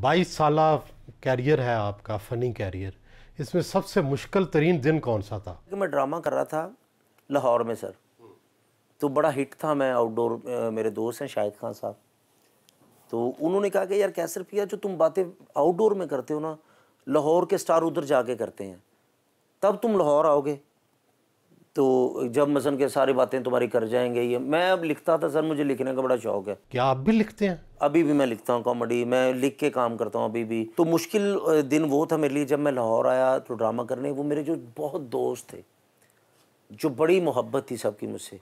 बाईस साल कैरियर है आपका फ़नी कैरियर इसमें सबसे मुश्किल तरीन दिन कौन सा था मैं ड्रामा कर रहा था लाहौर में सर तो बड़ा हिट था मैं आउटडोर मेरे दोस्त हैं शाहिद खान साहब तो उन्होंने कहा कि यार कैसर पिया जो तुम बातें आउटडोर में करते हो ना लाहौर के स्टार उधर जाके करते हैं तब तुम लाहौर आओगे तो जब मसन के सारी बातें तुम्हारी कर जाएंगे ये मैं अब लिखता था सर मुझे लिखने का बड़ा शौक है क्या आप भी लिखते हैं अभी भी मैं लिखता हूँ कॉमेडी मैं लिख के काम करता हूँ अभी भी तो मुश्किल दिन वो था मेरे लिए जब मैं लाहौर आया तो ड्रामा करने वो मेरे जो बहुत दोस्त थे जो बड़ी मोहब्बत थी सबकी मुझसे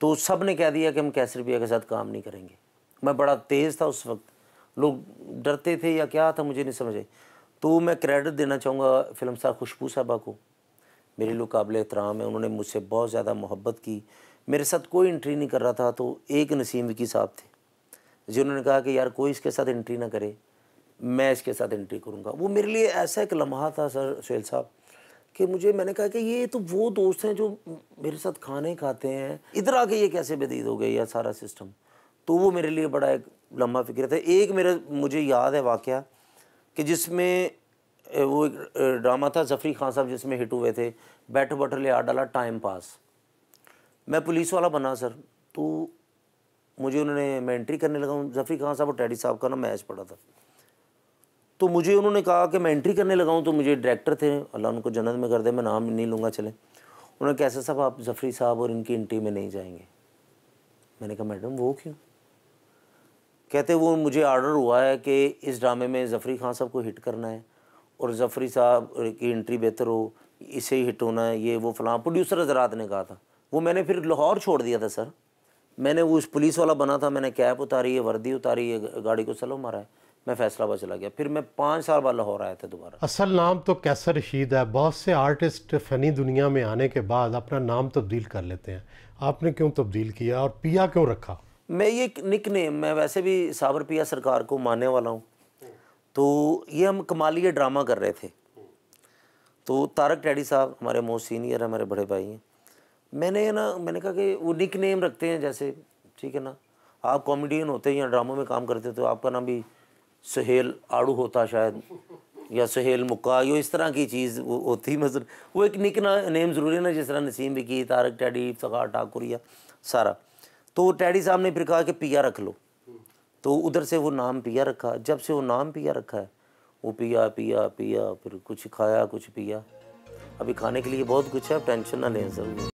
तो सब ने कह दिया कि हम कैसे रुपया के साथ काम नहीं करेंगे मैं बड़ा तेज़ था उस वक्त लोग डरते थे या क्या था मुझे नहीं समझे तो मैं क्रेडिट देना चाहूँगा फिल्म स्टार खुशबू साहबा को मेरे लिए काबिल एहतराम है उन्होंने मुझसे बहुत ज़्यादा मोहब्बत की मेरे साथ कोई इंट्री नहीं कर रहा था तो एक नसीम विकी साहब थे जिन्होंने कहा कि यार कोई इसके साथ इंट्री ना करे मैं इसके साथ एंट्री करूँगा वो मेरे लिए ऐसा एक लम्हा था सर सुहेल साहब कि मुझे मैंने कहा कि ये तो वो दोस्त हैं जो मेरे साथ खाने खाते हैं इधर आके ये कैसे बदीद हो गए या सारा सिस्टम तो वो मेरे लिए बड़ा एक लम्बा फिक्र था एक मेरा मुझे याद है वाक़ कि जिसमें वो एक ड्रामा था जफरी खान साहब जिसमें हिट हुए थे बैठो बैठो ले आ डाला टाइम पास मैं पुलिस वाला बना सर तो मुझे उन्होंने मैं एंट्री करने लगा हूँ जफरी खान साहब और टैडी साहब का ना मैच पड़ा था तो मुझे उन्होंने कहा कि मैं एंट्री करने लगा हूँ तो मुझे डायरेक्टर थे अल्लाह उनको जन्नत में कर दे मैं नाम नहीं लूँगा चले उन्होंने कैसे साहब आप जफरी साहब और इनकी एंट्री में नहीं जाएंगे मैंने कहा मैडम वो क्यों कहते वो मुझे आर्डर हुआ है कि इस ड्रामे में जफरी खान साहब को हिट करना है और जफरी साहब की एंट्री बेहतर हो इसे ही हिट होना है ये वो फलां प्रोड्यूसर हजरात ने कहा था वो मैंने फिर लाहौर छोड़ दिया था सर मैंने वो उस पुलिस वाला बना था मैंने कैब उतारी है वर्दी उतारी है गाड़ी को सलो मारा है मैं फैसला चला गया फिर मैं पाँच साल बाद लाहौर आया था दोबारा असल नाम तो कैसर रशीद है बहुत से आर्टिस्ट फ़नी दुनिया में आने के बाद अपना नाम तब्दील कर लेते हैं आपने क्यों तब्दील किया और पिया क्यों रखा मैं ये निक नेम मैं वैसे भी साबर पिया सरकार को मानने वाला हूँ तो ये हम कमाली ड्रामा कर रहे थे तो तारक टैडी साहब हमारे मोस्ट सीनियर हमारे बड़े भाई हैं मैंने ना मैंने कहा कि वो निक नेम रखते हैं जैसे ठीक है ना आप कॉमेडियन होते हैं या ड्रामों में काम करते हो तो आपका नाम भी सहेल आड़ू होता शायद या सहेल मुक्का यो इस तरह की चीज़ वो होती मतलब वो एक निक ना नेम ज़रूरी है ना जिस तरह नसीम भी की तारक टैडी फखार ठाकुर या सारा तो टैडी साहब ने फिर कहा कि पिया रख लो तो उधर से वो नाम पिया रखा जब से वो नाम पिया रखा है वो पिया पिया पिया फिर कुछ खाया कुछ पिया अभी खाने के लिए बहुत कुछ है टेंशन ना लें सर